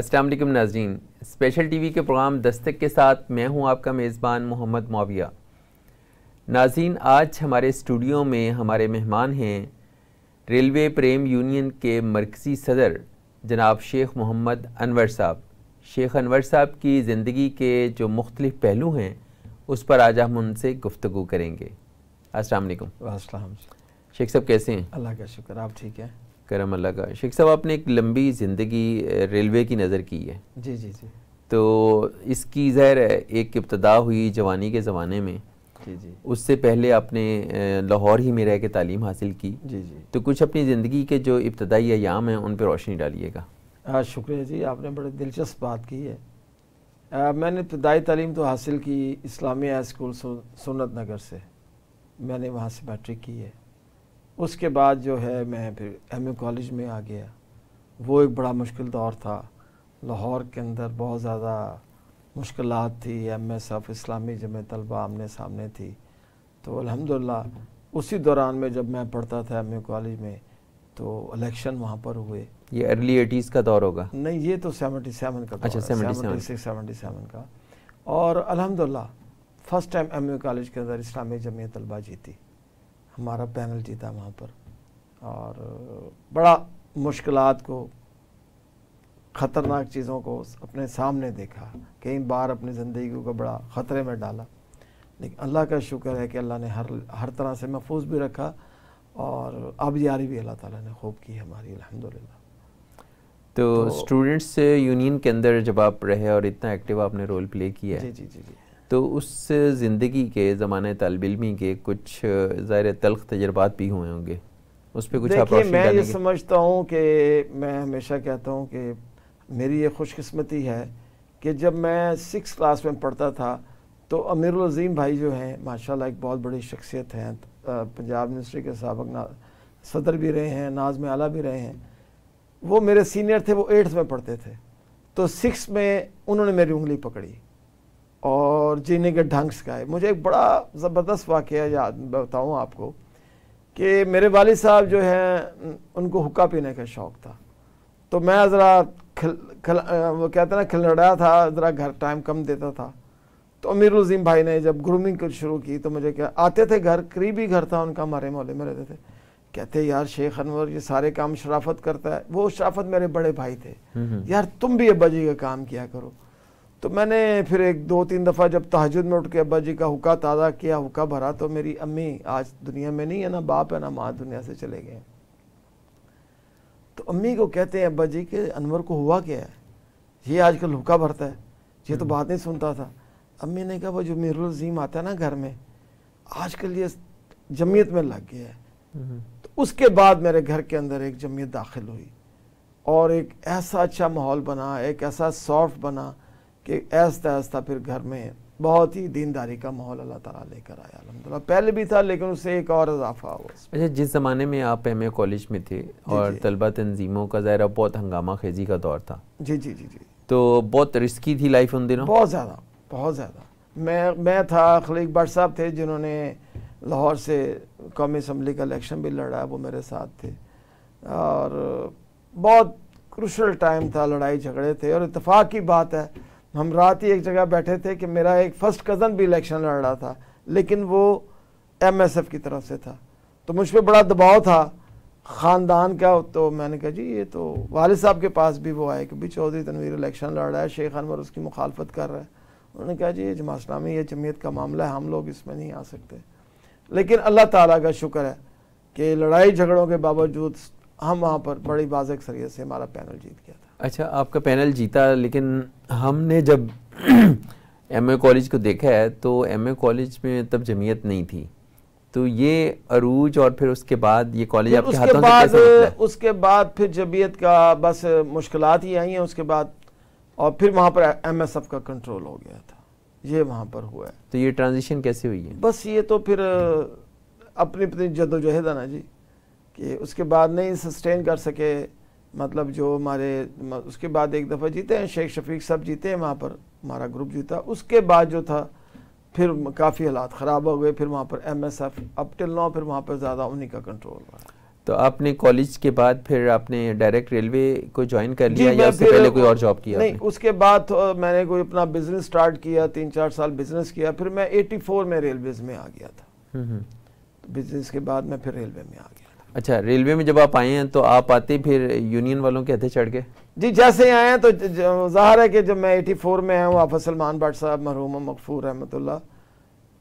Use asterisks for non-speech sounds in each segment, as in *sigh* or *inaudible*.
असलम नाजीन special TV के programme दस्तक के साथ मैं हूं आपका मेज़बान मोहम्मद माविया नाजीन आज हमारे स्टूडियो में हमारे मेहमान हैं रेलवे प्रेम यूनियन के मरकज़ी सदर जनाब शेख मोहम्मद अनवर साहब शेख अनवर साहब की ज़िंदगी के जो मुख्तलिफ़ पहलू हैं उस पर आज हम उनसे गुफ्तु करेंगे अस्सलाम शेख साहब कैसे हैं अल्लाह का शुक्र आप ठीक हैं करम अल्लाह का शेख साहब आपने एक लंबी ज़िंदगी रेलवे की नज़र की है जी जी जी तो इसकी ज़हर एक इब्तदा हुई जवानी के ज़माने में जी जी उससे पहले आपने लाहौर ही में रह के तालीम हासिल की जी जी तो कुछ अपनी ज़िंदगी के जो इब्तदाई अयाम हैं उन पर रोशनी डालिएगा शुक्रिया जी आपने बड़ी दिलचस्प बात की है आ, मैंने इब्तदाई तालीम तो हासिल की इस्लामी स्कूल सुन्नत नगर से मैंने वहाँ से मैट्रिक की है उसके बाद जो है मैं फिर एम कॉलेज में आ गया वो एक बड़ा मुश्किल दौर था लाहौर के अंदर बहुत ज़्यादा मुश्किल थी एम एस एफ इस्लामी जम तलबा आमने सामने थी तो अलहमदिल्ला उसी दौरान में जब मैं पढ़ता था एम कॉलेज में तो इलेक्शन वहाँ पर हुए ये अर्ली एटीज़ का दौर होगा नहीं ये तो सेवेंटी सेवन का अच्छा सेवेंटी सिक्स सेवेंटी सेवन का और अलहमदिल्ला फ़र्स्ट टाइम एम कॉलेज के अंदर इस्लामी जमीयत तलबा जीती हमारा पैनल जीता वहाँ पर और बड़ा मुश्किल को ख़तरनाक चीज़ों को अपने सामने देखा कई बार अपनी ज़िंदगी को बड़ा ख़तरे में डाला लेकिन अल्लाह का शुक्र है कि अल्लाह ने हर हर तरह से महफूज भी रखा और अब यारी भी अल्लाह ताला ने खूब की हमारी अलहमदिल्ला तो, तो स्टूडेंट्स यूनियन के अंदर जब आप रहे और इतना एक्टिव आपने रोल प्ले किया है जी जी जी जी तो उस ज़िंदगी के ज़माने तलबिलमी के कुछ ज़ाहिर तलख तजर्बात भी हुए होंगे उस पर कुछ आप मैं ये समझता हूँ कि मैं हमेशा कहता हूँ कि मेरी ये खुशकस्मती है कि जब मैं सिक्स क्लास में पढ़ता था तो अमीर अजीम भाई जो हैं माशाल्लाह एक बहुत बड़ी शख्सियत हैं पंजाब यूनिवर्सिटी के सबक सदर भी रहे हैं नाज में आला भी रहे हैं वो मेरे सीनियर थे वो एट्थ में पढ़ते थे तो सिक्स में उन्होंने मेरी उंगली पकड़ी और जीने के ढंग सिखाए मुझे एक बड़ा ज़बरदस्त वाक़ याद बताऊँ आपको कि मेरे वालिद साहब जो हैं उनको हुक्का पीने का शौक़ था तो मैं ज़रा खिल खिल वो कहते ना खिलड़ा था ज़रा घर टाइम कम देता था तो अमीर उजीम भाई ने जब ग्रूमिंग शुरू की तो मुझे क्या आते थे घर करीबी घर था उनका हमारे मोहल्ले में रहते थे कहते यार शेख अनवर ये सारे काम शराफत करता है वो शराफत मेरे बड़े भाई थे हम्म, हम्म। यार तुम भी अब्बा जी का काम किया करो तो मैंने फिर एक दो तीन दफ़ा जब तहजद में उठ के अब्बा जी का हुक्का ताज़ा किया हुक्का भरा तो मेरी अम्मी आज दुनिया में नहीं है ना बाप है ना माँ दुनिया से चले गए तो अम्मी को कहते हैं अब्बा जी के अनवर को हुआ क्या है ये आजकल हुक्का भरता है ये तो हम्म। बात नहीं सुनता था अम्मी ने कहा वो जो मीरजीम आता है ना घर में आजकल ये जमीयत में लग गया है हम्म। तो उसके बाद मेरे घर के अंदर एक जमीयत दाखिल हुई और एक ऐसा अच्छा माहौल बना एक ऐसा सॉफ्ट बना कि ऐसा ऐसा फिर घर में बहुत ही दीनदारी का माहौल अल्लाह ताला लेकर आया अलहमदिल्ला पहले भी था लेकिन उससे एक और इजाफा हुआ अच्छा जिस ज़माने में आप एम ए कॉलेज में थे और तलबा तनजीमों का ज़ाहिर बहुत हंगामा खेजी का दौर था जी जी जी जी तो बहुत रिस्की थी लाइफ उन दिनों बहुत ज़्यादा बहुत ज़्यादा मैं मैं था खलीक भट्ट साहब थे जिन्होंने लाहौर से कौमी असम्बली का इलेक्शन भी लड़ा वो मेरे साथ थे और बहुत क्रूशल टाइम था लड़ाई झगड़े थे और इतफाक़ की बात है हम रात ही एक जगह बैठे थे कि मेरा एक फ़र्स्ट कज़न भी इलेक्शन लड़ रहा था लेकिन वो एमएसएफ की तरफ से था तो मुझ पर बड़ा दबाव था ख़ानदान का तो मैंने कहा जी ये तो वालद साहब के पास भी वो आए कि भाई चौधरी तनवीर इलेक्शन लड़ रहा है शेख अनवर उसकी मुखालफत कर रहा है उन्होंने कहा जी ये जमातनामी ये जमीयत का मामला है हम लोग इसमें नहीं आ सकते लेकिन अल्लाह ताला का शुक्र है कि लड़ाई झगड़ों के बावजूद हम वहाँ पर बड़ी बाज अक्सरियत से हमारा पैनल जीत गया था अच्छा आपका पैनल जीता लेकिन हमने जब एम *clears throat* कॉलेज को देखा है तो एम कॉलेज में तब जमीयत नहीं थी तो ये अरूज और फिर उसके बाद ये कॉलेज आपके हाथों बाद, से कैसे उसके बाद फिर जमीयत का बस मुश्किल ही आई हैं उसके बाद और फिर वहाँ पर एम एस एफ का कंट्रोल हो गया था ये वहाँ पर हुआ है तो ये ट्रांजिशन कैसे हुई है बस ये तो फिर अपनी अपनी जदोजहद है ना जी कि उसके बाद नहीं सस्टेन कर सके मतलब जो हमारे उसके बाद एक दफ़ा जीते हैं शेख शफीक सब जीते हैं वहाँ पर हमारा ग्रुप जीता उसके बाद जो था फिर काफ़ी हालात ख़राब हो गए फिर वहाँ पर M S F up till फिर वहाँ पर ज़्यादा उन्हीं का कंट्रोल हुआ तो आपने कॉलेज के बाद फिर आपने डायरेक्ट रेलवे को ज्वाइन कर लिया या उससे पहले कोई और जॉब किया नहीं आपने? उसके बाद तो मैंने कोई अपना बिजनेस स्टार्ट किया तीन चार साल बिजनेस किया फिर मैं 84 में रेलवेज में आ गया था हम्म, हम्म। तो बिजनेस के बाद मैं फिर रेलवे में आ गया अच्छा रेलवे में जब आप आए हैं तो आप आते फिर यूनियन वालों के हथे चढ़ गए जी जैसे आए हैं तो जाहिर है कि जब मैं 84 में आया हूँ आप सलमान भट्ट साहब मरहूम मकफूर रहमतुल्ला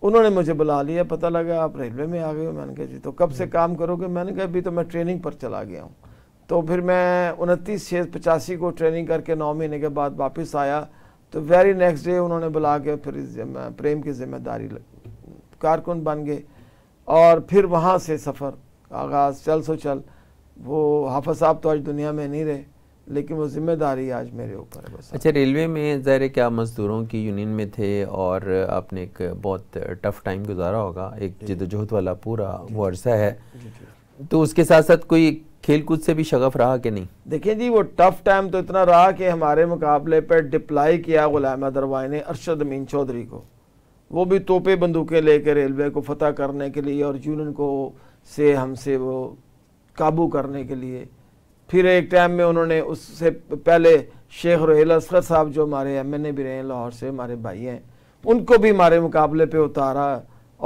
उन्होंने मुझे बुला लिया पता लगा आप रेलवे में आ गए हो मैंने कहा जी तो कब से हम्म। काम करोगे मैंने कहा अभी तो मैं ट्रेनिंग पर चला गया हूँ तो फिर मैं उनतीस छः पचासी को ट्रेनिंग करके नौ महीने के बाद वापस आया तो वेरी नेक्स्ट डे उन्होंने बुला के फिर प्रेम की जिम्मेदारी कारकुन बन गए और फिर वहाँ से सफ़र आगाज़ चल सो चल वो हाफ साहब तो आज दुनिया में नहीं रहे लेकिन वो जिम्मेदारी आज मेरे ऊपर है बस अच्छा रेलवे में ज़ाहिर क्या मज़दूरों की यूनियन में थे और आपने एक बहुत टफ टाइम गुजारा होगा एक जदोजहद वाला पूरा वो अरसा है तो उसके साथ साथ कोई खेल कूद से भी शगफ रहा कि नहीं देखिए जी वो टफ टाइम तो इतना रहा कि हमारे मुकाबले पर डिप्लाई किया गुलाम अदरवाई ने अरशद अमीन चौधरी को वो भी तोपे बंदूकें लेकर रेलवे को फतेह करने के लिए और यूनियन को से हमसे वो काबू करने के लिए फिर एक टाइम में उन्होंने उससे पहले शेख रोहेल असर साहब जो हमारे एम एन ए भी रहे हैं लाहौर से हमारे भाई हैं उनको भी हमारे मुकाबले पे उतारा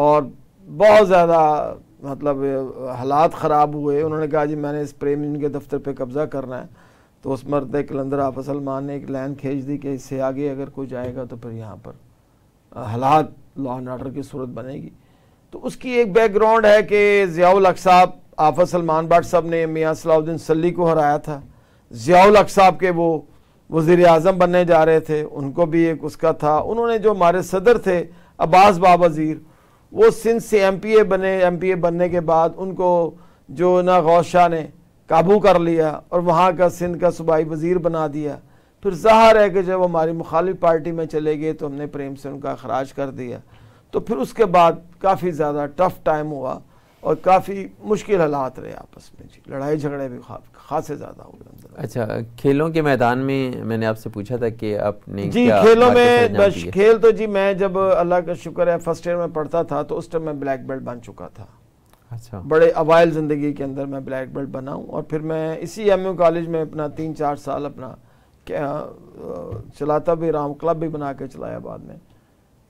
और बहुत ज़्यादा मतलब हालात ख़राब हुए उन्होंने कहा जी मैंने इस प्रेम इनके दफ्तर पे कब्ज़ा करना है तो उस मरद कलंदर आप सलमान ने एक लाइन खींच दी कि इससे आगे अगर कोई जाएगा तो फिर यहाँ पर हालात लॉ एंड ऑर्डर की सूरत बनेगी तो उसकी एक बैकग्राउंड है कि ज़ियाउल हक साहब आफा सलमान भट्ट साहब ने मियाँ सलाउद्दीन सली को हराया था ज़ियाउल हक साहब के वो वज़ी अजम बनने जा रहे थे उनको भी एक उसका था उन्होंने जो हमारे सदर थे अब्बास बा वज़ीर वो सिंध से एम पी ए बने एम पी ए बनने के बाद उनको जो ना गौशाह ने काबू कर लिया और वहाँ का सिंध का सूबाई वज़ीर बना दिया फिर ज़ाहर है कि जब हमारी मुखालिफ पार्टी में चले गए तो हमने प्रेम से उनका अखराज कर दिया तो फिर उसके बाद काफ़ी ज़्यादा टफ टाइम हुआ और काफ़ी मुश्किल हालात रहे आपस में जी लड़ाई झगड़े भी खासे ज़्यादा हुए अंदर अच्छा खेलों के मैदान में मैंने आपसे पूछा था कि आपने जी खेलों में खेल तो जी मैं जब अल्लाह का शुक्र है फर्स्ट ईयर में पढ़ता था तो उस टाइम मैं ब्लैक बेल्ट बन चुका था अच्छा बड़े अवाइल ज़िंदगी के अंदर मैं ब्लैक बेल्ट बना हूँ और फिर मैं इसी एम कॉलेज में अपना तीन चार साल अपना चलाता भी रहा क्लब भी बना के चलाया बाद में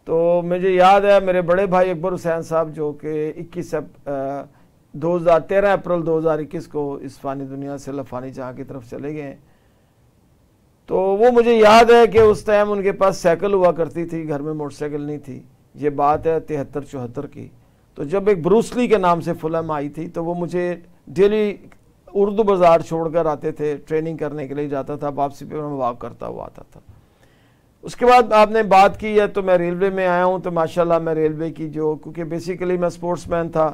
तो मुझे याद है मेरे बड़े भाई अकबर हुसैन साहब जो कि इक्कीस दो हज़ार तेरह अप्रैल दो हज़ार इक्कीस को इस फ़ानी दुनिया से लफानी जहाँ की तरफ चले गए तो वो मुझे याद है कि उस टाइम उनके पास साइकिल हुआ करती थी घर में मोटरसाइकिल नहीं थी ये बात है तिहत्तर चौहत्तर की तो जब एक ब्रूसली के नाम से फिल्म आई थी तो वो मुझे डेली उर्दू बाज़ार छोड़कर आते थे ट्रेनिंग करने के लिए जाता था वापसी पर मैं वॉक करता हुआ आता था उसके बाद आपने बात की है तो मैं रेलवे में आया हूँ तो माशाल्लाह मैं रेलवे की जो क्योंकि बेसिकली मैं स्पोर्ट्स मैन था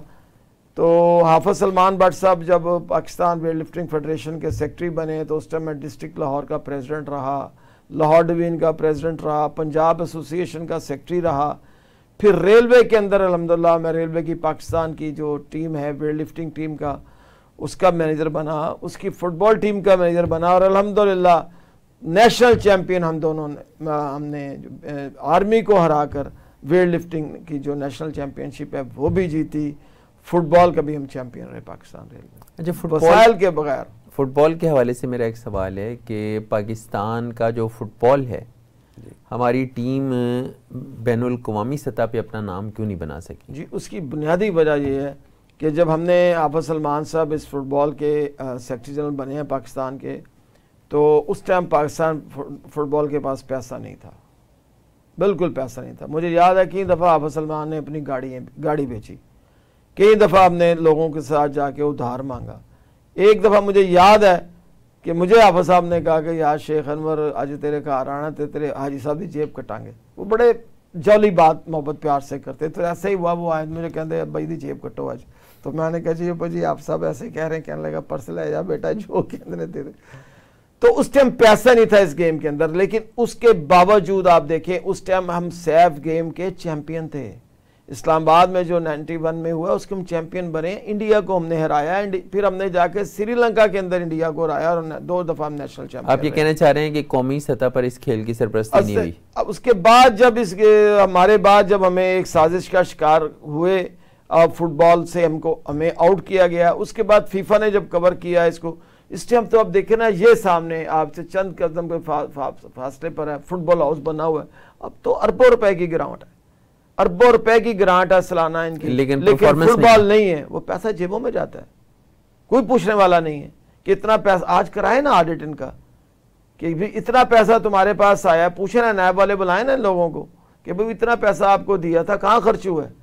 तो हाफ़ सलमान भट्ट साहब जब पाकिस्तान वेट लिफ्टिंग फेडरेशन के सेक्रेटरी बने तो उस टाइम मैं डिस्ट्रिक्ट लाहौर का प्रेसिडेंट रहा लाहौर डिवीन का प्रेसिडेंट रहा पंजाब एसोसिएशन का सेक्रेटरी रहा फिर रेलवे के अंदर अलहमदिल्ला मैं रेलवे की पाकिस्तान की जो टीम है वेट लिफ्टिंग टीम का उसका मैनेजर बना उसकी फ़ुटबॉल टीम का मैनेजर बना और अलहमदिल्ला नेशनल चैंपियन हम दोनों ने हमने आर्मी को हराकर वेट लिफ्टिंग की जो नेशनल चैंपियनशिप है वो भी जीती फुटबॉल का भी हम चैंपियन रहे पाकिस्तान रेलवे अच्छा तो फुटबॉल के बगैर फुटबॉल के हवाले से मेरा एक सवाल है कि पाकिस्तान का जो फुटबॉल है हमारी टीम बैन अवी सतह पे अपना नाम क्यों नहीं बना सकी जी उसकी बुनियादी वजह यह है कि जब हमने आफा सलमान साहब इस फुटबॉल के सेक्रटरी जनरल बने हैं पाकिस्तान के तो उस टाइम पाकिस्तान फुटबॉल के पास पैसा नहीं था बिल्कुल पैसा नहीं था मुझे याद है कई दफ़ा आप सलमान ने अपनी गाड़ी गाड़ी बेची कई दफ़ा आपने लोगों के साथ जाके उधार मांगा एक दफ़ा मुझे याद है कि मुझे आफा साहब ने कहा कि यार शेख अनवर आज तेरे घर आना ते तेरे हाजी साहब की जेब कटांगे वो बड़े जौली बात मोहब्बत प्यार से करते तो ऐसे ही हुआ वो आए मुझे कहते भाई दी जेब कटो आज तो मैंने कहा जी अब्बा जी आप साहब ऐसे कह रहे हैं कहने लगा पर्स ले जा बेटा जो कहते दे दे तो उस टाइम पैसा नहीं था इस गेम के अंदर लेकिन उसके बावजूद आप देखें उस टाइम हम सैफ गेम के चैंपियन थे इस्लामाबाद में जो 91 में हुआ उसके हम चैंपियन बने इंडिया को हमने हराया एंड फिर हमने जाके श्रीलंका के अंदर इंडिया को हराया और दो दफा हम नेशनल चैंपियन आप ये कहना चाह रहे हैं कि कौमी सतह पर इस खेल की सरप्रस्ती नहीं हुई अब उसके बाद जब इस हमारे बाद जब हमें एक साजिश का शिकार हुए फुटबॉल से हमको हमें आउट किया गया उसके बाद फीफा ने जब कवर किया इसको इसलिए हम तो अब देखें ना ये सामने आपसे चंद कदम के फासले पर है फुटबॉल हाउस बना हुआ है अब तो अरबों रुपए की ग्राउंड है अरबों रुपए की ग्रांट है सालाना इनकी लेकिन, लेकिन फुटबॉल नहीं है वो पैसा जेबों में जाता है कोई पूछने वाला नहीं है कि इतना पैसा आज कराए ना ऑडिट इनका कि भी इतना पैसा तुम्हारे पास आया पूछे ना नायब वाले बुलाए ना लोगों को कि भाई इतना पैसा आपको दिया था कहाँ खर्च हुआ है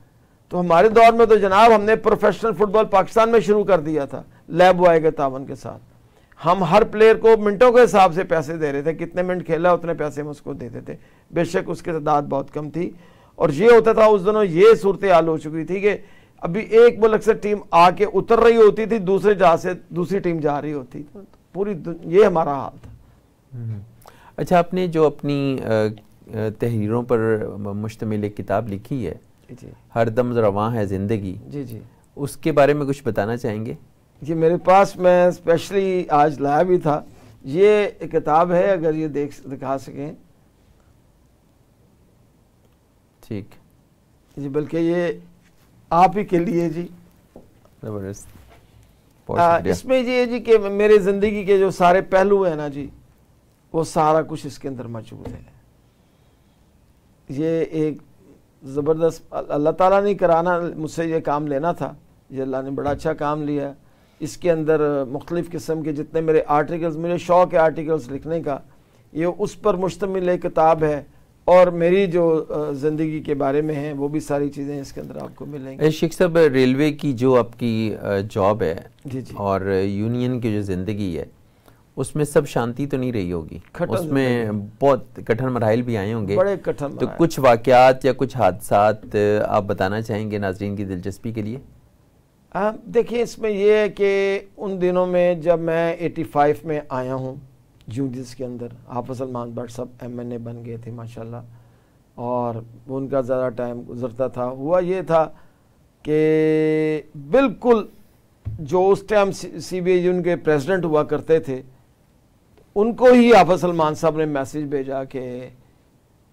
तो हमारे दौर में तो जनाब हमने प्रोफेशनल फुटबॉल पाकिस्तान में शुरू कर दिया था लैब वाय के तावन के साथ हम हर प्लेयर को मिनटों के हिसाब से पैसे दे रहे थे कितने मिनट खेला उतने पैसे हम उसको देते थे बेशक उसकी तादाद बहुत कम थी और ये होता था उस दिनों ये सूरत हाल हो चुकी थी कि अभी एक मुल्क से टीम आके उतर रही होती थी दूसरे जहाज से दूसरी टीम जा रही होती पूरी ये हमारा हाल था हम्म। अच्छा आपने जो अपनी तहरीरों पर मुश्तमिल एक किताब लिखी है हरदम रवा है ज़िंदगी जी जी उसके बारे में कुछ बताना चाहेंगे ये मेरे पास मैं स्पेशली आज लाया भी था ये किताब है अगर ये देख दिखा सकें ठीक जी बल्कि ये आप ही के लिए जी जबरदस्त इसमें ये जी कि मेरे ज़िंदगी के जो सारे पहलू हैं ना जी वो सारा कुछ इसके अंदर मौजूद है ये एक ज़बरदस्त अल्लाह ताला ने कराना मुझसे ये काम लेना था ये अल्लाह ने बड़ा अच्छा काम लिया इसके अंदर मुख्तलिफ़ किस्म के जितने मेरे आर्टिकल्स मेरे शौक़ है आर्टिकल्स लिखने का ये उस पर मुश्तमिल एक किताब है और मेरी जो ज़िंदगी के बारे में है वो भी सारी चीज़ें इसके अंदर आपको मिलेंगी शेख साहब रेलवे की जो आपकी जॉब है जी जी और यूनियन की जो ज़िंदगी है उसमें सब शांति तो नहीं रही होगी तो उसमें बहुत कठिन मराइल भी आए होंगे बड़े कठिन तो कुछ वाक़ या कुछ हादसा आप बताना चाहेंगे नाजरीन की दिलचस्पी के लिए हाँ, देखिए इसमें यह है कि उन दिनों में जब मैं 85 में आया हूँ जूडिस के अंदर आप सलमान भट्ट एन एमएनए बन गए थे माशाल्लाह और उनका ज़्यादा टाइम गुजरता था हुआ ये था कि बिल्कुल जो उस टाइम सी बी आई उनके प्रेसिडेंट हुआ करते थे उनको ही आप सलमान साहब ने मैसेज भेजा कि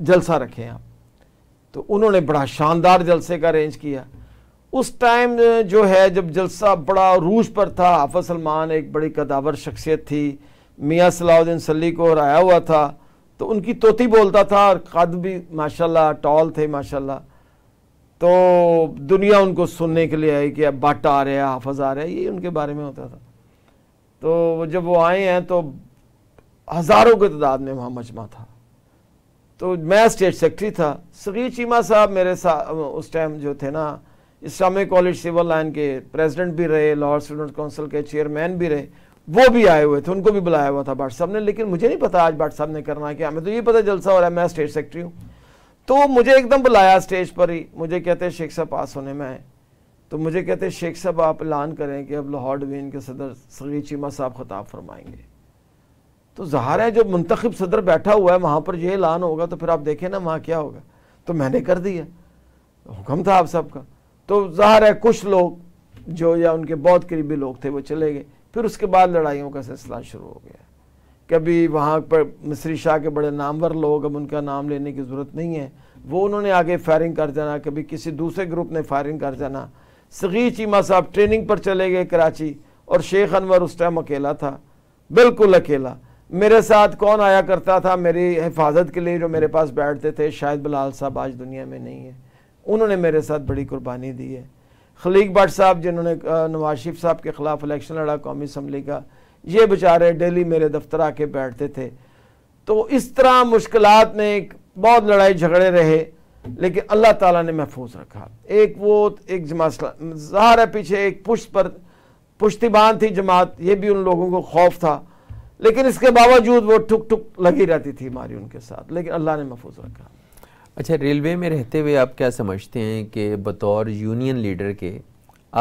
जलसा रखें आप तो उन्होंने बड़ा शानदार जलसे का अरेंज किया उस टाइम जो है जब जलसा बड़ा रूज पर था हाफ सलमान एक बड़ी कदावर शख्सियत थी मियाँ सलाउद्दीन सली को हराया हुआ था तो उनकी तोती बोलता था और कद भी माशाल्लाह टॉल थे माशाल्लाह तो दुनिया उनको सुनने के लिए आई कि अब बाटा आ रहा है हाफज आ रहे हैं ये उनके बारे में होता था तो जब वो आए हैं तो हज़ारों की तादाद में वहाँ मजमा था तो मैं स्टेट सेक्रेटरी था सगीर चीमा साहब मेरे साथ उस टाइम जो थे ना इस्लामिक कॉलेज सिविल लाइन के प्रेसिडेंट भी रहे लाहौर स्टूडेंट काउंसिल के चेयरमैन भी रहे वो भी आए हुए थे उनको भी बुलाया हुआ था बाट साहब ने लेकिन मुझे नहीं पता आज बाट साहब ने करना क्या हमें तो ये पता जलसा हो रहा है मैं स्टेट सेक्रेटरी हूँ तो मुझे एकदम बुलाया स्टेज पर ही मुझे कहते शेख साहब पास होने में आए तो मुझे कहते शेख साहब आप ऐलान करें कि अब लाहौर डिवीजन के सदर सगी चीमा साहब खताब फरमाएंगे तो जहार है जो मुंतखब सदर बैठा हुआ है वहाँ पर यह ऐलान होगा तो फिर आप देखें ना वहाँ क्या होगा तो मैंने कर दिया हुक्म था आप सबका तो ज़ाहिर है कुछ लोग जो या उनके बहुत करीबी लोग थे वो चले गए फिर उसके बाद लड़ाइयों का सिलसिला शुरू हो गया कभी वहाँ पर मिस्री शाह के बड़े नामवर लोग अब उनका नाम लेने की ज़रूरत नहीं है वो उन्होंने आगे फायरिंग कर जाना कभी किसी दूसरे ग्रुप ने फायरिंग कर जाना सगी चीमा साहब ट्रेनिंग पर चले गए कराची और शेख अनवर उस टाइम अकेला था बिल्कुल अकेला मेरे साथ कौन आया करता था मेरी हिफाजत के लिए जो मेरे पास बैठते थे शायद बिलाल साहब आज दुनिया में नहीं है उन्होंने मेरे साथ बड़ी कुर्बानी दी है खलीक भट साहब जिन्होंने नवाज शरीफ साहब के ख़िलाफ़ इलेक्शन लड़ा कौमी असम्बली का ये बेचारे डेली मेरे दफ्तर आके बैठते थे तो इस तरह मुश्किल में बहुत लड़ाई झगड़े रहे लेकिन अल्लाह ताला ने महफूज रखा एक वो एक जमात ज़ाहर है पीछे एक पुश्त पर पुश्तिबान थी जमात ये भी उन लोगों को खौफ था लेकिन इसके बावजूद वो ठुक ठुक लगी रहती थी हमारी उनके साथ लेकिन अल्लाह ने महफूज रखा अच्छा रेलवे में रहते हुए आप क्या समझते हैं कि बतौर यूनियन लीडर के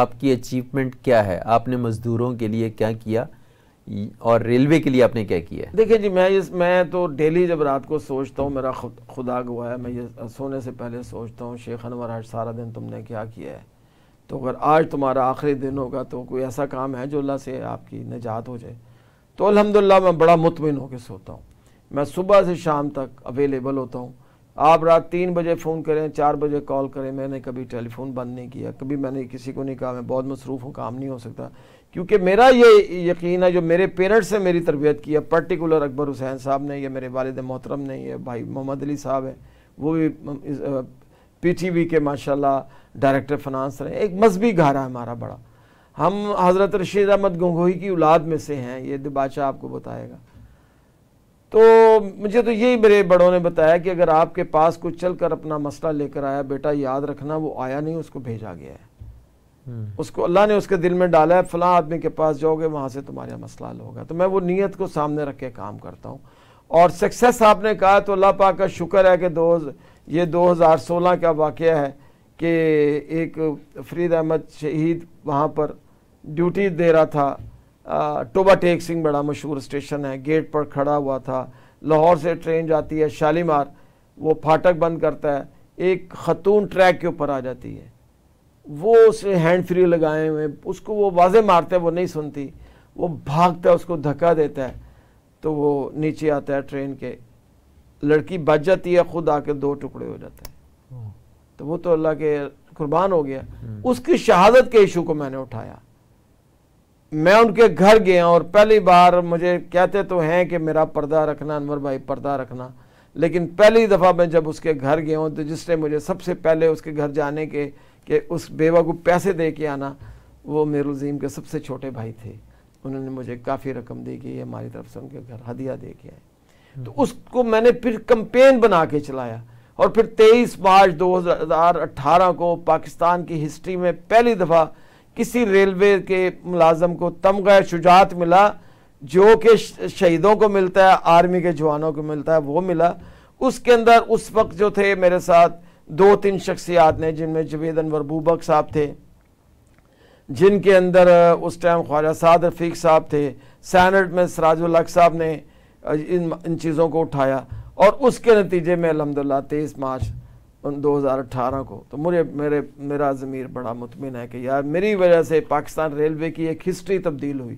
आपकी अचीवमेंट क्या है आपने मज़दूरों के लिए क्या किया और रेलवे के लिए आपने क्या किया देखिए जी मैं इस मैं तो डेली जब रात को सोचता हूँ मेरा खुद खुदा हुआ है मैं ये सोने से पहले सोचता हूँ शेख अनवर आज सारा दिन तुमने क्या किया है तो अगर आज तुम्हारा आखिरी दिन होगा तो कोई ऐसा काम है जो अल्लाह से आपकी निजात हो जाए तो अलहमदिल्ला मैं बड़ा मुतमिन होकर सोता हूँ मैं सुबह से शाम तक अवेलेबल होता हूँ आप रात तीन बजे फ़ोन करें चार बजे कॉल करें मैंने कभी टेलीफोन बंद नहीं किया कभी मैंने किसी को नहीं कहा मैं बहुत मसरूफ़ हूँ काम नहीं हो सकता क्योंकि मेरा ये यकीन है जो मेरे पेरेंट्स ने मेरी तरबियत की है पर्टिकुलर अकबर हुसैन साहब ने या मेरे वालद मोहतरम ने यह भाई मोहम्मद अली साहब है वो भी पी टी वी के माशाला डायरेक्टर फिनंस रहे एक मजहबी घारा है हमारा बड़ा हम हज़रत रशीद अहमद गंगोही की औलाद में से हैं ये बादशाह आपको बताएगा तो मुझे तो यही मेरे बड़ों ने बताया कि अगर आपके पास कुछ चल कर अपना मसला लेकर आया बेटा याद रखना वो आया नहीं उसको भेजा गया है हम्म। उसको अल्लाह ने उसके दिल में डाला है फला आदमी के पास जाओगे वहाँ से तुम्हारा मसला हल होगा तो मैं वो नीयत को सामने रख के काम करता हूँ और सक्सेस आपने कहा तो अल्लाह पाक का शुक्र है कि दो ये 2016 का वाक़ है कि एक फरीद अहमद शहीद वहाँ पर ड्यूटी दे रहा था टोबा टेक सिंह बड़ा मशहूर स्टेशन है गेट पर खड़ा हुआ था लाहौर से ट्रेन जाती है शालीमार वो फाटक बंद करता है एक खतून ट्रैक के ऊपर आ जाती है वो उसे हैंड फ्री लगाए हुए उसको वो वाजे मारते हैं वो नहीं सुनती वो भागता है उसको धक्का देता है तो वो नीचे आता है ट्रेन के लड़की बच जाती है खुद आके दो टुकड़े हो जाते हैं तो वो तो अल्लाह के कुर्बान हो गया हम्म। उसकी शहादत के इशू को मैंने उठाया मैं उनके घर गया और पहली बार मुझे कहते तो हैं कि मेरा पर्दा रखना अनवर भाई पर्दा रखना लेकिन पहली दफ़ा मैं जब उसके घर गया हूँ तो जिसने मुझे सबसे पहले उसके घर जाने के कि उस बेवा को पैसे दे के आना वो मेरुजीम के सबसे छोटे भाई थे उन्होंने मुझे काफ़ी रकम दे कि हमारी तरफ से उनके घर हदिया दे के आए तो हम्म। उसको मैंने फिर कंपेन बना के चलाया और फिर 23 मार्च 2018 को पाकिस्तान की हिस्ट्री में पहली दफ़ा किसी रेलवे के मुलाजम को तमगा शुजात मिला जो कि शहीदों को मिलता है आर्मी के जवानों को मिलता है वो मिला उसके अंदर उस वक्त जो थे मेरे साथ दो तीन शख्सियात ने जिनमें जवेद अनवर बूबक साहब थे जिनके अंदर उस टाइम ख्वाजा साद रफीक साहब थे सैनट में सराजुल्लाक साहब ने इन इन चीज़ों को उठाया और उसके नतीजे में अलहमदिल्ला तेईस मार्च उन 2018 को तो मुझे मेरे मेरा ज़मीर बड़ा मुतमिन है कि यार मेरी वजह से पाकिस्तान रेलवे की एक हिस्ट्री तब्दील हुई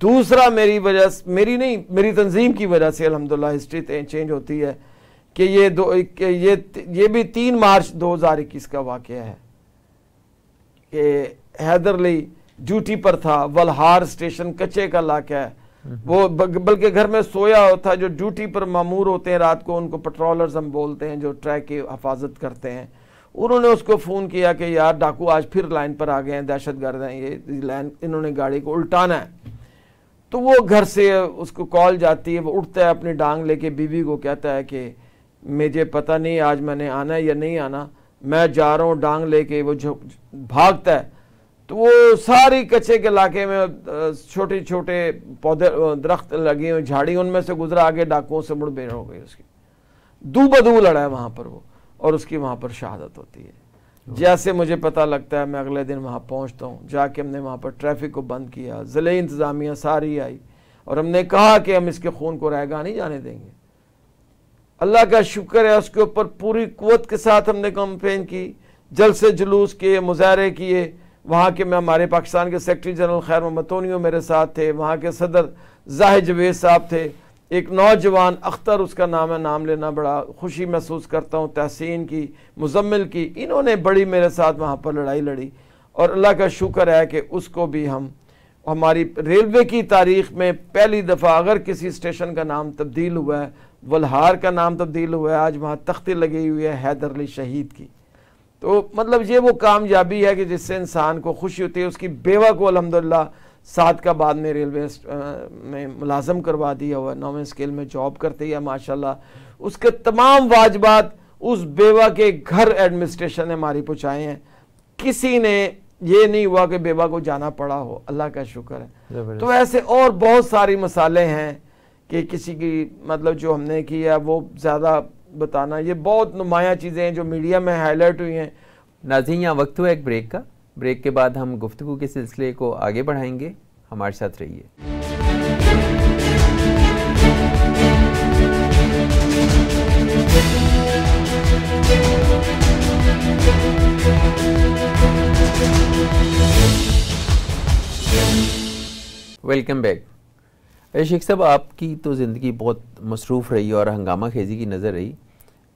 दूसरा मेरी वजह मेरी नहीं मेरी तंजीम की वजह से अलहमदिल्ला हिस्ट्री चेंज होती है कि ये दो ये ये भी तीन मार्च 2021 का वाक़ है कि हैदरली ड्यूटी पर था वलहार स्टेशन कच्चे का इलाका है वो बल्कि घर में सोया होता है जो ड्यूटी पर मामूर होते हैं रात को उनको पेट्रोलर्स हम बोलते हैं जो ट्रैक की हफाजत करते हैं उन्होंने उसको फ़ोन किया कि यार डाकू आज फिर लाइन पर आ गए हैं दहशत गर्द हैं ये लाइन इन्होंने गाड़ी को उल्टाना है तो वो घर से उसको कॉल जाती है वो उठता है अपनी डांग लेके बीवी को कहता है कि मुझे पता नहीं आज मैंने आना है या नहीं आना मैं जा रहा हूँ डांग लेके वो भागता है तो वो सारी कच्चे के इलाके में छोटे छोटे पौधे दरख्त लगे हुए झाड़ी उनमें से गुजरा आगे डाकुओं से मुड़ हो गई उसकी दू बदू लड़ा है वहाँ पर वो और उसकी वहाँ पर शहादत होती है जैसे मुझे पता लगता है मैं अगले दिन वहाँ पहुँचता हूँ जाके हमने वहाँ पर ट्रैफिक को बंद किया ज़िले इंतज़ामिया सारी आई और हमने कहा कि हम इसके खून को रहेगा नहीं जाने देंगे अल्लाह का शुक्र है उसके ऊपर पूरी कुत के साथ हमने कंपेन की जल से जुलूस किए मुजाहरे किए वहाँ के मैं हमारे पाकिस्तान के सेक्रटरी जनरल खैर मोहम्मतोनियो मेरे साथ थे वहाँ के सदर जाहिर जवेद साहब थे एक नौजवान अख्तर उसका नाम है नाम लेना बड़ा खुशी महसूस करता हूँ तहसीन की मुजम्मिल की इन्होंने बड़ी मेरे साथ वहाँ पर लड़ाई लड़ी और अल्लाह का शुक्र है कि उसको भी हम हमारी रेलवे की तारीख में पहली दफ़ा अगर किसी स्टेशन का नाम तब्दील हुआ है वल्हार का नाम तब्दील हुआ है आज वहाँ तख्ती लगी हुई है हैदर अली शहीद की तो मतलब ये वो कामयाबी है कि जिससे इंसान को खुशी होती है उसकी बेवा को अलहमदिल्ला सात का बाद में रेलवे में मुलाजम करवा दिया हुआ नौवे स्केल में जॉब करती है माशाल्लाह उसके तमाम वाजबात उस बेवा के घर एडमिनिस्ट्रेशन ने हमारी पहुँचाए हैं किसी ने ये नहीं हुआ कि बेवा को जाना पड़ा हो अल्लाह का शुक्र है तो ऐसे और बहुत सारी मसाले हैं कि किसी की मतलब जो हमने किया वो ज़्यादा बताना ये बहुत नुमाया चीज़ें हैं जो मीडिया में हाईलाइट हुई हैं नाजी यहाँ वक्त हुआ एक ब्रेक का ब्रेक के बाद हम गुफ्तु के सिलसिले को आगे बढ़ाएंगे हमारे साथ रहिए वेलकम बैक शेख साहब आपकी तो ज़िंदगी बहुत मसरूफ़ रही और हंगामा खेजी की नज़र रही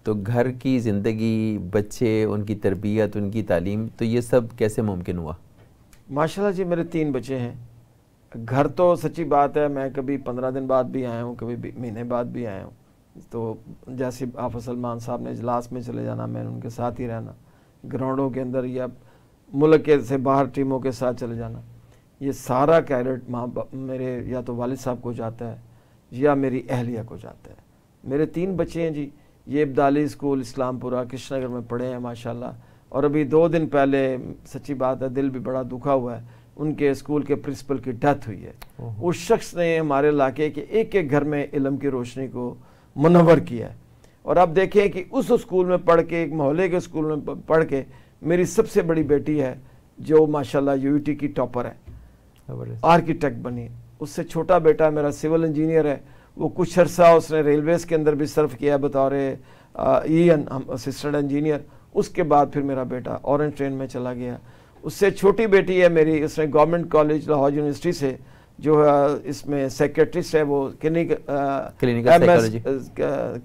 तो घर की ज़िंदगी बच्चे उनकी तरबियत उनकी तालीम तो ये सब कैसे मुमकिन हुआ माशाल्लाह जी मेरे तीन बच्चे हैं घर तो सच्ची बात है मैं कभी पंद्रह दिन बाद भी आया हूँ कभी महीने बाद भी आया हूँ तो जैसे आप सलमान साहब ने इजलास में चले जाना मैंने उनके साथ ही रहना ग्राउंडों के अंदर या मुल्क के से बाहर टीमों के साथ चले जाना ये सारा कैरेट माँ मेरे या तो वालिद साहब को जाता है या मेरी अहलिया को जाता है मेरे तीन बच्चे हैं जी ये इब्दाली स्कूल इस्लामपुरा कृष्णनगर में पढ़े हैं माशाल्लाह और अभी दो दिन पहले सच्ची बात है दिल भी बड़ा दुखा हुआ है उनके स्कूल के प्रिंसिपल की डेथ हुई है उस शख्स ने हमारे इलाके के एक एक घर में इलम की रोशनी को मनवर किया है और आप देखें कि उस स्कूल में पढ़ के एक मोहल्ले के स्कूल में पढ़ के मेरी सबसे बड़ी बेटी है जो माशाल्लाह यूटी e की टॉपर है आर्किटेक्ट बनी उससे छोटा बेटा मेरा सिविल इंजीनियर है वो कुछ अरसा उसने रेलवेज़ के अंदर भी सर्व किया बतौर ई एन हम असिस्टेंट इंजीनियर उसके बाद फिर मेरा बेटा ऑरेंज ट्रेन में चला गया उससे छोटी बेटी है मेरी उसने गवर्नमेंट कॉलेज लाहौर यूनिवर्सिटी से जो है इसमें सेक्रेटरीस्ट है वो क्लिनिक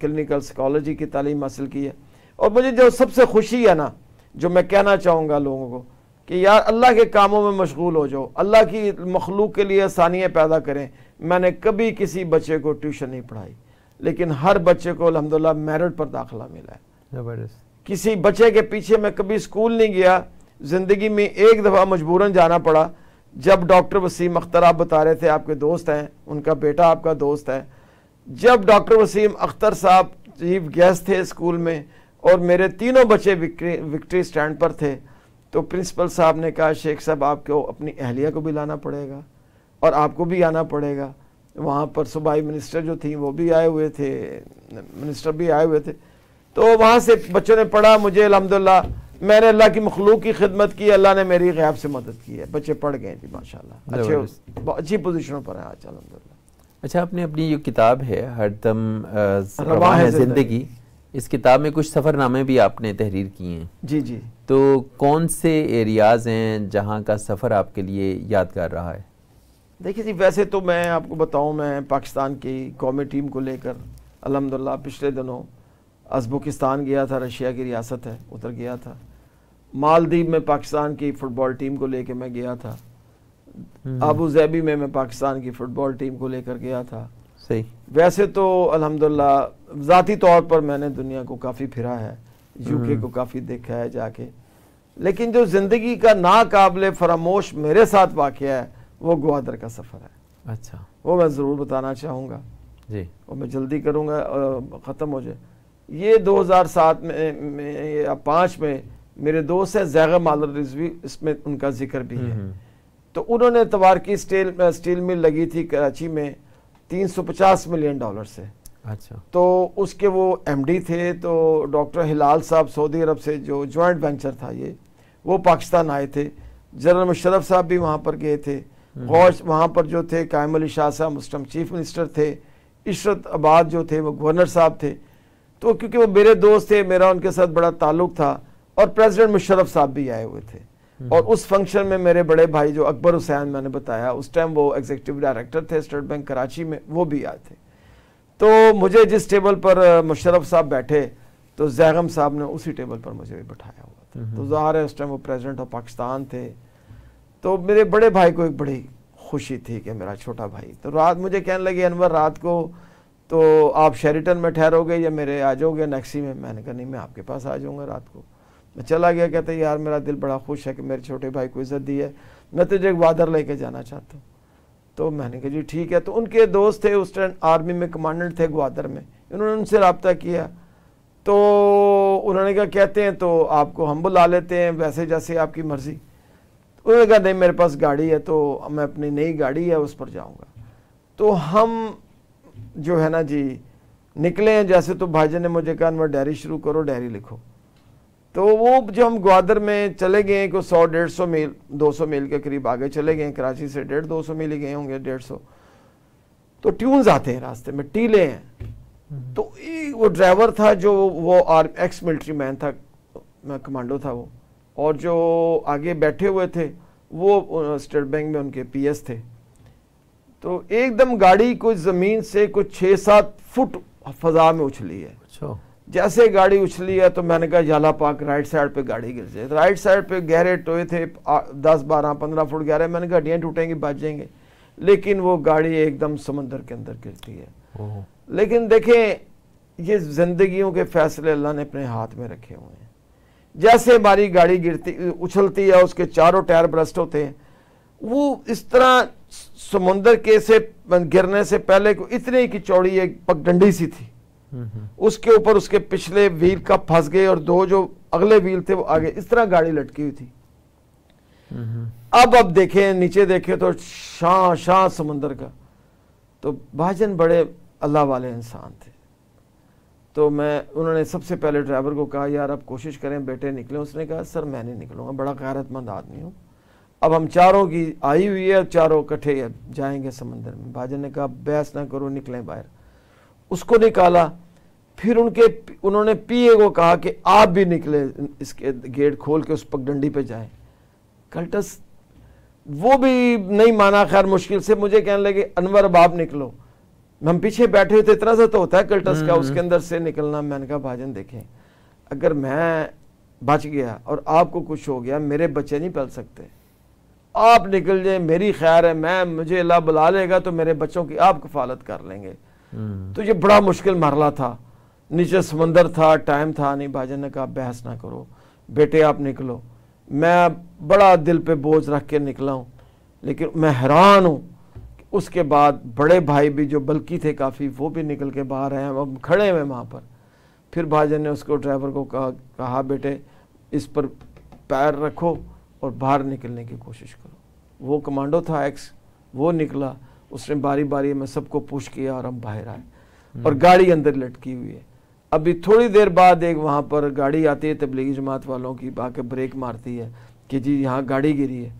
क्लिनिकल साइकोलॉजी की तालीम हासिल की है और मुझे जो सबसे खुशी है ना जो मैं कहना चाहूँगा लोगों को कि यार अल्लाह के कामों में मशगूल हो जाओ अल्लाह की मखलूक के लिए आसानियाँ पैदा करें मैंने कभी किसी बच्चे को ट्यूशन नहीं पढ़ाई लेकिन हर बच्चे को अलहमदिल्ला मेरिट पर दाखिला मिला है ज़बरदस्त किसी बच्चे के पीछे मैं कभी स्कूल नहीं गया ज़िंदगी में एक दफ़ा मजबूरन जाना पड़ा जब डॉक्टर वसीम अख्तर आप बता रहे थे आपके दोस्त हैं उनका बेटा आपका दोस्त है जब डॉक्टर वसीम अख्तर साहब चीफ गेस्ट थे स्कूल में और मेरे तीनों बच्चे विक्ट्री स्टैंड पर थे तो प्रिंसिपल साहब ने कहा शेख साहब आपको अपनी अहलिया को भी लाना पड़ेगा और आपको भी आना पड़ेगा वहाँ पर सूबाई मिनिस्टर जो थी वो भी आए हुए थे मिनिस्टर भी आए हुए थे तो वहाँ से बच्चों ने पढ़ा मुझे अलहमदिल्ला मैंने अल्लाह की मखलूक की खिदमत की अल्लाह ने मेरी गैब से मदद की है बच्चे पढ़ गए थे माशाल्लाह अच्छे अच्छी पोजीशनों पर हैं आज अलहमदिल्ला अच्छा आपने अपनी जो किताब है हरदम ज़िंदगी इस किताब में कुछ सफ़रनामे भी आपने तहरीर किए हैं जी जी तो कौन से एरियाज़ हैं जहाँ का सफ़र आपके लिए यादगार रहा है देखिए जी वैसे तो मैं आपको बताऊँ मैं पाकिस्तान की कौमी टीम को लेकर अलहमदिल्ला पिछले दिनों अजबुकिस्तान गया था रशिया की रियासत है उधर गया था मालदीव में पाकिस्तान की फ़ुटबॉल टीम को लेकर मैं गया था हम्म। अबू जैबी में मैं पाकिस्तान की फ़ुटबॉल टीम को लेकर गया था सही वैसे तो अलहमदिल्ला ज़ाती तौर पर मैंने दुनिया को काफ़ी फिरा है यूके हम्म। को काफ़ी देखा है जाके लेकिन जो ज़िंदगी का नाकबले फरामोश मेरे साथ वाक़ है वो ग्वादर का सफ़र है अच्छा वो मैं ज़रूर बताना चाहूँगा जी और मैं जल्दी करूँगा ख़त्म हो जाए ये 2007 में, में या पाँच में मेरे दोस्त हैं जैगा मालर रिजवी इसमें उनका जिक्र भी है हम्म, हम्म। तो उन्होंने तबारकी स्टील स्टील मिल लगी थी कराची में 350 मिलियन डॉलर से अच्छा तो उसके वो एमडी थे तो डॉक्टर हिलाल साहब सऊदी अरब से जो जॉइंट वेंचर था ये वो पाकिस्तान आए थे जनरल मुशरफ साहब भी वहाँ पर गए थे गौश हम्म। वहाँ पर जो थे कायम अली शाह साहब मुस्लिम चीफ मिनिस्टर थे इशरत आबाद जो थे वो गवर्नर साहब थे तो क्योंकि वो मेरे दोस्त थे मेरा उनके साथ बड़ा ताल्लुक था और प्रेसिडेंट मुशरफ साहब भी आए हुए थे और उस फंक्शन में मेरे बड़े भाई जो अकबर हुसैन मैंने बताया उस टाइम वो एग्जीक्यूटिव डायरेक्टर थे स्टेट बैंक कराची में वो भी आए थे तो मुझे जिस टेबल पर मुशरफ साहब बैठे तो जैगम साहब ने उसी टेबल पर मुझे भी बैठाया हुआ था तो ज़ाहिर है उस टाइम वो प्रेजिडेंट ऑफ पाकिस्तान थे तो मेरे बड़े भाई को एक बड़ी खुशी थी कि मेरा छोटा भाई तो रात मुझे कहने लगे अनवर रात को तो आप शेरिटन में ठहरोगे या मेरे आ जाओगे नेक्सी में मैंने कहा नहीं मैं आपके पास आ जाऊँगा रात को मैं चला गया कहते यार मेरा दिल बड़ा खुश है कि मेरे छोटे भाई को इज्जत दी है मैं तुझे एक वादर लेके जाना चाहता हूँ तो मैंने कहा जी ठीक है तो उनके दोस्त थे उस टाइम आर्मी में कमांडेंट थे ग्वादर में उन्होंने उनसे रबता किया तो उन्होंने कहा कहते हैं तो आपको हम बुला लेते हैं वैसे जैसे आपकी मर्ज़ी तो उन्होंने कहा नहीं मेरे पास गाड़ी है तो मैं अपनी नई गाड़ी है उस पर जाऊँगा तो हम जो है ना जी निकले हैं जैसे तो भाई ने मुझे कहा मैं डायरी शुरू करो डायरी लिखो तो वो जो हम ग्वादर में चले गए को सौ डेढ़ सौ मील दो सौ मील के करीब आगे चले गए कराची से डेढ़ दो सौ मील ही गए होंगे डेढ़ सौ तो ट्यून्स आते हैं रास्ते में टीले हैं तो वो ड्राइवर था जो वो आर्म एक्स मिलिट्री मैन था कमांडो था वो और जो आगे बैठे हुए थे वो स्टेट बैंक में उनके पी थे तो एकदम गाड़ी कुछ ज़मीन से कुछ छः सात फुट फजा में उछली है अच्छा जैसे गाड़ी उछली है तो मैंने कहा जाला पाक राइट साइड पे गाड़ी गिर जाए राइट तो साइड पे गहरे टोए थे दस बारह पंद्रह फुट गहरे मैंने कहा हड्डियाँ टूटेंगी बच जाएंगे लेकिन वो गाड़ी एकदम समंदर के अंदर गिरती है लेकिन देखें ये जिंदगियों के फैसले अल्लाह ने अपने हाथ में रखे हुए हैं जैसे हमारी गाड़ी गिरती उछलती है उसके चारों टायर ब्रस्ट होते हैं वो इस तरह समुंदर के से गिरने से पहले को इतने की चौड़ी एक पगडंडी सी थी उसके ऊपर उसके पिछले व्हील का फंस गए और दो जो अगले व्हील थे वो आगे इस तरह गाड़ी लटकी हुई थी अब अब देखे नीचे देखे तो शाह शाह समंदर का तो भाजन बड़े अल्लाह वाले इंसान थे तो मैं उन्होंने सबसे पहले ड्राइवर को कहा यार अब कोशिश करें बेटे निकले उसने कहा सर मैं नहीं निकलूंगा बड़ा गैरतमंद आदमी हूँ अब हम चारों की आई हुई है चारों इकट्ठे जाएंगे समंदर में भाजन ने कहा बहस ना करो निकलें बाहर उसको निकाला फिर उनके उन्होंने पीए को कहा कि आप भी निकले इसके गेट खोल के उस पगडंडी पे जाए कल्टस वो भी नहीं माना खैर मुश्किल से मुझे कहने लगे अनवर अब आप निकलो हम पीछे बैठे हुए थे इतना सा तो होता है कल्टस का हम्म। उसके अंदर से निकलना मैंने कहा भाजन देखें अगर मैं बच गया और आपको कुछ हो गया मेरे बच्चे नहीं पल सकते आप निकल जाए मेरी खैर है मैं मुझे अल्लाह बुला लेगा तो मेरे बच्चों की आप कफालत कर लेंगे हम्म। तो ये बड़ा मुश्किल मरला था नीचे समंदर था टाइम था नहीं भाजन ने कहा बहस ना करो बेटे आप निकलो मैं बड़ा दिल पे बोझ रख के निकला हूँ लेकिन मैं हैरान हूँ उसके बाद बड़े भाई भी जो बल्कि थे काफ़ी वो भी निकल के बाहर आए अब खड़े हुए वहाँ पर फिर भाजन ने उसको ड्राइवर को कहा कहा बेटे इस पर पैर रखो और बाहर निकलने की कोशिश करो वो कमांडो था एक्स वो निकला उसने बारी बारी में सबको पुश किया और हम बाहर आए हम्म। और गाड़ी अंदर लटकी हुई है अभी थोड़ी देर बाद एक वहाँ पर गाड़ी आती है तबलीगी जमात वालों की आके ब्रेक मारती है कि जी यहाँ गाड़ी गिरी है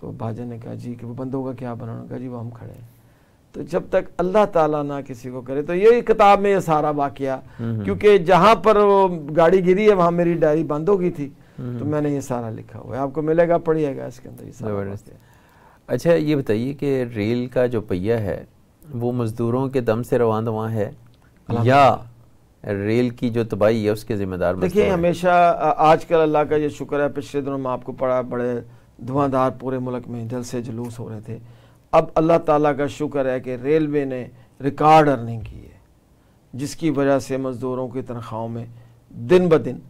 तो भाजन ने कहा जी कि वो बंद होगा क्या बना कहा जी वो हम खड़े हैं तो जब तक अल्लाह ताला ना किसी को करे तो यही किताब में ये सारा वाक्य क्योंकि जहाँ पर वो गाड़ी गिरी है वहाँ मेरी डायरी बंद हो गई थी तो मैंने ये सारा लिखा हुआ है आपको मिलेगा पढ़िएगा इसके अंदर ये सारा अच्छा ये बताइए कि रेल का जो पहिया है वो मज़दूरों के दम से रवान दवा है या रेल की जो तबाही है उसके ज़िम्मेदार देखिए हमेशा आजकल अल्लाह का ये शुक्र है पिछले दिनों में आपको पढ़ा बड़े धुआंधार पूरे मुल्क में जल से जुलूस हो रहे थे अब अल्लाह ताला का शुक्र है कि रेलवे ने रिकॉर्ड अर्निंग की है जिसकी वजह से मज़दूरों की तनख्वाहों में दिन ब दिन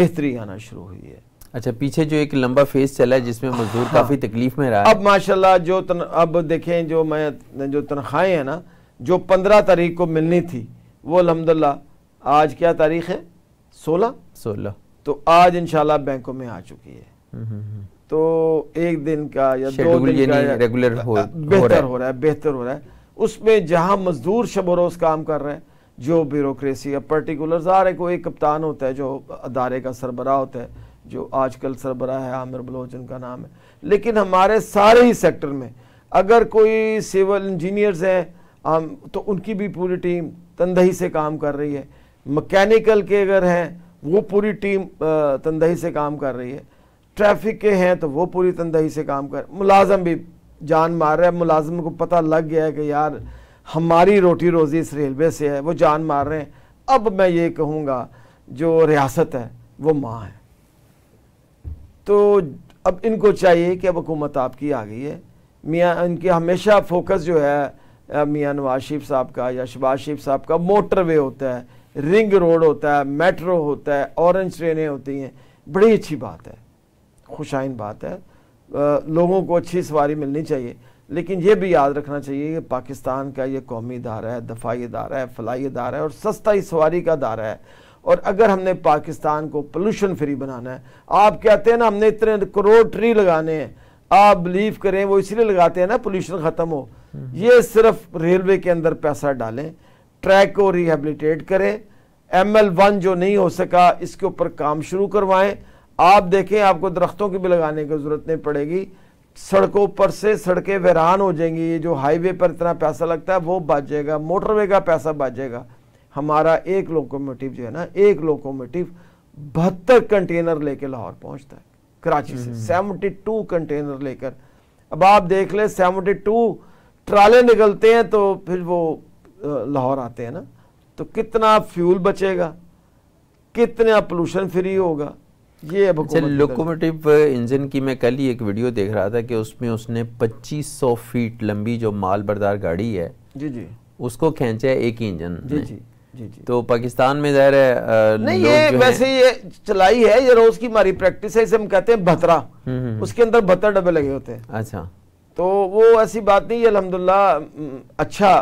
बेहतरी आना शुरू हुई है अच्छा पीछे जो एक लंबा फेस चला है जिसमें मजदूर हाँ। काफी तकलीफ में रहा अब माशाल्लाह जो तन, अब देखें जो मैं जो तनख्वाहें हैं ना जो पंद्रह तारीख को मिलनी थी वो अलहमदिल्ला आज क्या तारीख है सोलह सोलह तो आज इंशाल्लाह बैंकों में आ चुकी है हम्म, हम्म, हम्म। तो एक दिन का या दो दिन का रेगुलर हो, बेहतर हो रहा है बेहतर हो रहा है उसमें जहाँ मजदूर रोज काम कर रहे हैं जो ब्यूरोसी या पर्टिकुलर ज़ाहिर है कोई कप्तान होता है जो अदारे का सरबरा होता है जो आजकल सरबरा है आमिर बलोच उनका नाम है लेकिन हमारे सारे ही सेक्टर में अगर कोई सिविल इंजीनियर्स हैं तो उनकी भी पूरी टीम तनदही से काम कर रही है मकैनिकल के अगर हैं वो पूरी टीम तनदही से काम कर रही है ट्रैफिक के हैं तो वो पूरी तनदही से काम कर मुलाजम भी जान मार रहे हैं मुलाजम को पता लग गया है कि यार हमारी रोटी रोज़ी इस रेलवे से है वो जान मार रहे हैं अब मैं ये कहूँगा जो रियासत है वो माँ है तो अब इनको चाहिए कि अब हुकूमत आपकी आ गई है मियाँ इनकी हमेशा फोकस जो है मियाँ नवाज शरीफ साहब का या शबाज शरीफ साहब का मोटरवे होता है रिंग रोड होता है मेट्रो होता है ऑरेंज ट्रेनें होती हैं बड़ी अच्छी बात है खुशाइन बात है आ, लोगों को अच्छी सवारी मिलनी चाहिए लेकिन ये भी याद रखना चाहिए कि पाकिस्तान का ये कौमी इदारा है दफाई इदारा है फलाई इदारा है और सस्ता ही सवारी का इदारा है और अगर हमने पाकिस्तान को पोल्यूशन फ्री बनाना है आप कहते हैं ना हमने इतने करोड़ ट्री लगाने हैं आप बिलीव करें वो इसलिए लगाते हैं ना पोल्यूशन ख़त्म हो ये सिर्फ रेलवे के अंदर पैसा डालें ट्रैक को रिहेबिलिटेट करें एम एल वन जो नहीं हो सका इसके ऊपर काम शुरू करवाएं आप देखें आपको दरख्तों की भी लगाने की ज़रूरत नहीं पड़ेगी सड़कों पर से सड़कें वैरान हो जाएंगी ये जो हाईवे पर इतना पैसा लगता है वो बच जाएगा मोटरवे का पैसा बच जाएगा हमारा एक लोकोमोटिव जो है ना एक लोकोमोटिव बहत्तर कंटेनर लेके लाहौर पहुंचता है कराची से हम्म। सेवनटी टू कंटेनर लेकर अब आप देख ले सेवनटी टू ट्राले निकलते हैं तो फिर वो लाहौर आते हैं ना तो कितना फ्यूल बचेगा कितना पोल्यूशन फ्री होगा ये अब अच्छा, लोकोमोटिव इंजन की मैं कल ही एक वीडियो देख रहा था कि उसमें उसने 2500 फीट लंबी जो माल बरदार गाड़ी है जी जी उसको खेचा है एक इंजन जी जी तो पाकिस्तान में जाहिर है नहीं ये वैसे ये चलाई है ये रोज की हमारी प्रैक्टिस है इसे हम कहते हैं भतरा हम्म, हम्म, हम्म। उसके अंदर भतर डब्बे लगे होते हैं अच्छा तो वो ऐसी बात नहीं है अलहमदुल्ला अच्छा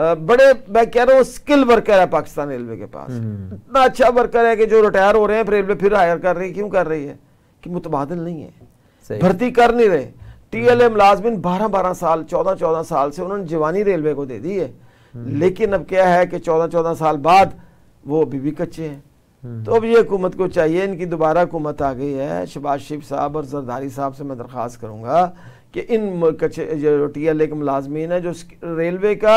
बड़े मैं कह रहा हूँ स्किल वर्कर है पाकिस्तान रेलवे के पास इतना अच्छा वर्कर है कि जो रिटायर हो रहे हैं रेलवे फिर हायर कर रही है क्यों कर रही है कि मुतबादल नहीं है भर्ती कर नहीं रहे टीएलए मुलाजमिन बारह बारह साल चौदह चौदह साल से उन्होंने जवानी रेलवे को दे दी है हम्म। लेकिन अब क्या है कि चौदह चौदह साल बाद वो अभी भी कच्चे हैं हम्म। तो अब ये हुकूमत को चाहिए इनकी दोबारा हुकूमत आ गई है शबाज शिफ साहब और जरदारी साहब से मैं दरख्वास्त करूँगा कि इन कच्चे जो टी एल ए के मुलाजमीन है जो रेलवे का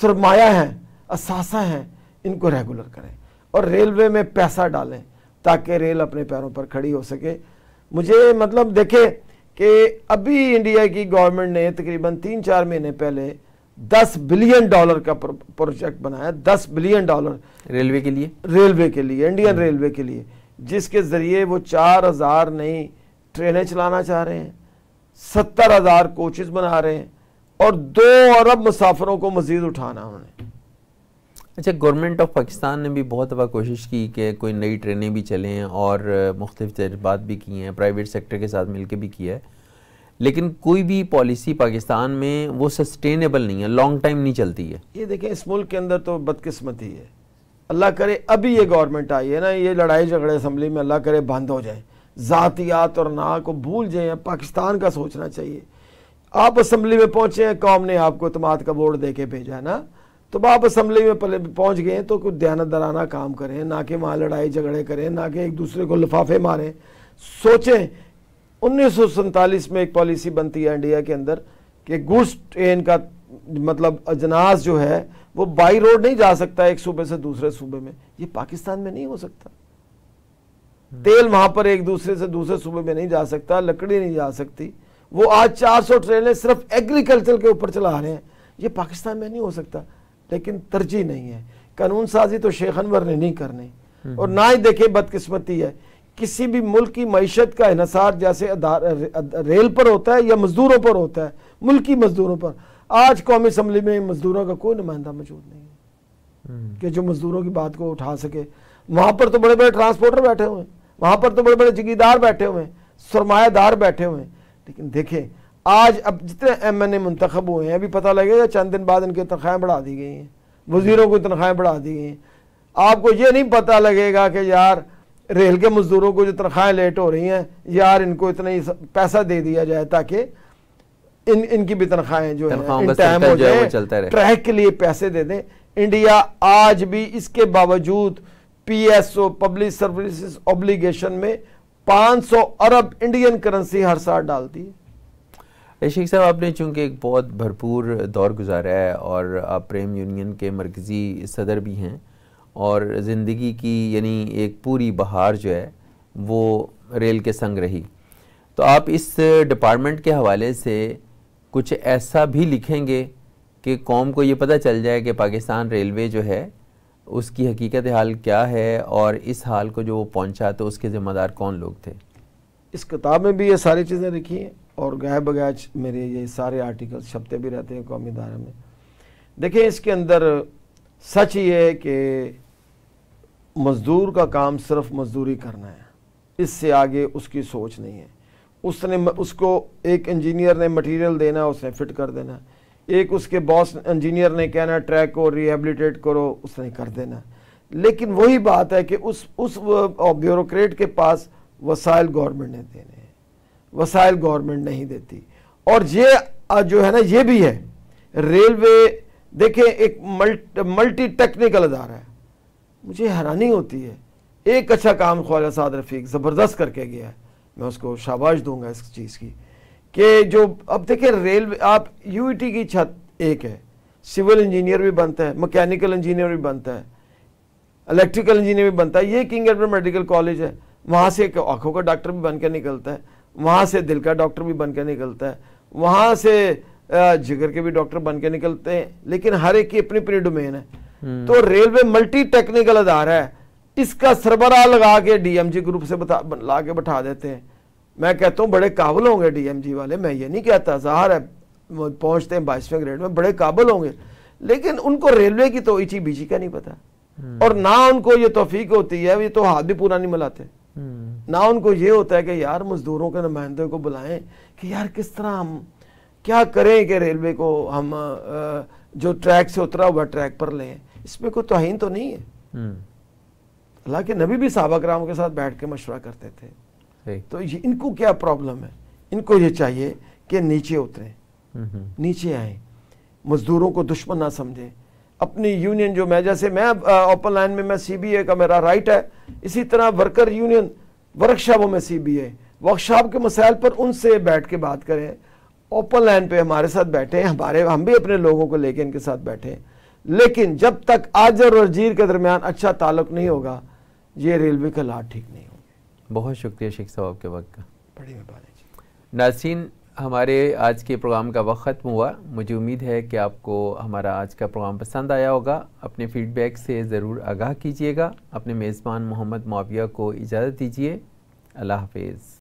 सरमाया है असासा हैं इनको रेगुलर करें और रेलवे में पैसा डालें ताकि रेल अपने पैरों पर खड़ी हो सके मुझे मतलब देखें कि अभी इंडिया की गवर्नमेंट ने तकरीबन तीन चार महीने पहले दस बिलियन डॉलर का प्रोजेक्ट बनाया दस बिलियन डॉलर रेलवे के लिए रेलवे के लिए इंडियन हम्म। रेलवे के लिए जिसके ज़रिए वो चार हज़ार नई ट्रेनें चलाना चाह रहे हैं सत्तर हज़ार कोचेज बना रहे हैं और दो अरब मुसाफरों को मजीद उठाना उन्होंने अच्छा गवर्नमेंट ऑफ पाकिस्तान ने भी बहुत दफ़ा कोशिश की कि कोई नई ट्रेनें भी चलें और मुख्तफ तजर्बात भी किए हैं प्राइवेट सेक्टर के साथ मिलकर भी किया है लेकिन कोई भी पॉलिसी पाकिस्तान में वो सस्टेनेबल नहीं है लॉन्ग टाइम नहीं चलती है ये देखें इस मुल्क के अंदर तो बदकिस्मती है अल्लाह करे अभी ये गवर्नमेंट आई है ना ये लड़ाई झगड़े असम्बली में अल्लाह करे बंद हो जाए ज़ातियात और ना को भूल जाए पाकिस्तान का सोचना चाहिए आप असम्बली में पहुँचे हैं कौम ने आपको इतमाद का वोट दे के भेजा है ना तो आप असम्बली में पहुँच गए तो कुछ दयानत दराना काम करें ना कि वहाँ लड़ाई झगड़े करें ना कि एक दूसरे को लिफाफे मारें सोचें 1947 में एक पॉलिसी बनती है इंडिया के अंदर कि गुड्स ट्रेन का मतलब अजनास जो है वो बाई रोड नहीं जा सकता एक सूबे से दूसरे सूबे में ये पाकिस्तान में नहीं हो सकता हम्म। तेल वहां पर एक दूसरे से दूसरे सूबे में नहीं जा सकता लकड़ी नहीं जा सकती वो आज 400 ट्रेनें सिर्फ एग्रीकल्चर के ऊपर चला रहे हैं ये पाकिस्तान में नहीं हो सकता लेकिन तरजीह नहीं है कानून साजी तो शेख अनवर ने नहीं करनी हम्म। और ना ही देखे बदकिस्मती है किसी भी मुल्क की मीशत का इसार जैसे रेल पर होता है या मज़दूरों पर होता है मुल्क की मज़दूरों पर आज कौमी असम्बली में मज़दूरों का कोई नुमाइंदा मौजूद नहीं है हम्म। कि जो मज़दूरों की बात को उठा सके वहां पर तो बड़े बड़े ट्रांसपोर्टर बैठे हुए हैं वहां पर तो बड़े बड़े जगीदार बैठे हुए हैं सरमायादार बैठे हुए हैं लेकिन देखें आज अब जितने एम एन ए मंतखब हुए हैं अभी पता लगेगा चंद दिन बाद इनकी तनख्वाहें बढ़ा दी गई हैं हम्म। वजीरों को तनख्वाहें बढ़ा दी गई हैं आपको ये नहीं पता लगेगा कि यार रेल के मज़दूरों को जो तनख्वाहें लेट हो रही हैं यार इनको इतना ही पैसा दे दिया जाए ताकि इन इनकी भी तनख्वाहें जो है टाइम हो जाए ट्रैक के लिए पैसे दे दें इंडिया आज भी इसके बावजूद पीएसओ पब्लिक सर्विसेज ऑब्लिगेशन में 500 अरब इंडियन करेंसी हर साल डालती है रशीक साहब आपने चूंकि एक बहुत भरपूर दौर गुजारा है और आप प्रेम यूनियन के मरकज़ी सदर भी हैं और ज़िंदगी की यानी एक पूरी बहार जो है वो रेल के संग रही तो आप इस डिपार्टमेंट के हवाले से कुछ ऐसा भी लिखेंगे कि कौम को ये पता चल जाए कि पाकिस्तान रेलवे जो है उसकी हकीकत हाल क्या है और इस हाल को जो वो पहुंचा तो उसके ज़िम्मेदार कौन लोग थे इस किताब में भी ये सारी चीज़ें लिखी हैं और गाय बगैच मेरे ये सारे आर्टिकल छपते भी रहते हैं कौमी दायरे में देखिए इसके अंदर सच ये है कि मज़दूर का काम सिर्फ मज़दूरी करना है इससे आगे उसकी सोच नहीं है उसने उसको एक इंजीनियर ने मटेरियल देना उसने फिट कर देना एक उसके बॉस इंजीनियर ने कहना ट्रैक को रिहेबिलिटेट करो उसने कर देना लेकिन वही बात है कि उस उस ब्यूरोक्रेट के पास वसाइल गवर्नमेंट ने देने हैं वसाइल गवर्नमेंट नहीं देती और ये जो है ना ये भी है रेलवे देखें एक मल्ट मल्टी टेक्निकल अदारा है मुझे हैरानी होती है एक अच्छा काम ख्वाजा साद रफीक ज़बरदस्त करके गया है मैं उसको शाबाश दूंगा इस चीज़ की कि जो अब देखिए रेलवे आप यू e की छत एक है सिविल इंजीनियर भी बनता है मकैनिकल इंजीनियर भी बनता है इलेक्ट्रिकल इंजीनियर भी बनता है ये किंग एडवर्ड मेडिकल कॉलेज है वहाँ से एक आँखों का डॉक्टर भी बन के निकलता है वहाँ से दिल का डॉक्टर भी बन के निकलता है वहाँ से जिगर के भी डॉक्टर बन के निकलते हैं लेकिन हर एक की अपनी अपनी डोमेन है हम्म। तो रेलवे मल्टी टेक्निकल आधार है इसका सरबरा लगा के डीएमजी ग्रुप से बता ला के बैठा देते हैं मैं कहता हूँ बड़े काबुल होंगे डीएमजी वाले मैं ये नहीं कहता जहर है पहुँचते हैं बाईसवें ग्रेड में बड़े काबुल होंगे लेकिन उनको रेलवे की तो इची बीची का नहीं पता हम्म। और ना उनको ये तोफीक होती है ये तो हाथ भी पूरा नहीं मिलाते हम्म। ना उनको ये होता है कि यार मजदूरों के नुमाइंदे को बुलाएं कि यार किस तरह हम क्या करें कि रेलवे को हम जो ट्रैक से उतरा हुआ ट्रैक पर लें इसमें कोई तोहन तो नहीं है अल्लाह हम्म। के नबी भी साबक राम के साथ बैठ के मशवरा करते थे तो ये इनको क्या प्रॉब्लम है इनको ये चाहिए कि नीचे उतरे नीचे आए मजदूरों को दुश्मन ना समझे अपनी यूनियन जो मैं जैसे मैं ओपन लाइन में मैं सी बी ए का मेरा राइट है इसी तरह वर्कर यूनियन वर्कशॉपों में सी बी ए वर्कशॉप के मसाइल पर उनसे बैठ के बात करें ओपन लाइन पे हमारे साथ बैठे हैं हमारे हम भी अपने लोगों को लेके इनके साथ बैठे हैं लेकिन जब तक आजर और जीर के दरमियान अच्छा ताल्लुक नहीं होगा ये रेलवे के लाट ठीक नहीं होंगे बहुत शुक्रिया शेख साहब के वक्त का बड़ी मेहरबानी जी नासिन हमारे आज के प्रोग्राम का वक्त ख़त्म हुआ मुझे उम्मीद है कि आपको हमारा आज का प्रोग्राम पसंद आया होगा अपने फीडबैक से ज़रूर आगाह कीजिएगा अपने मेज़बान मोहम्मद माविया को इजाज़त दीजिए अल्लाह हाफिज़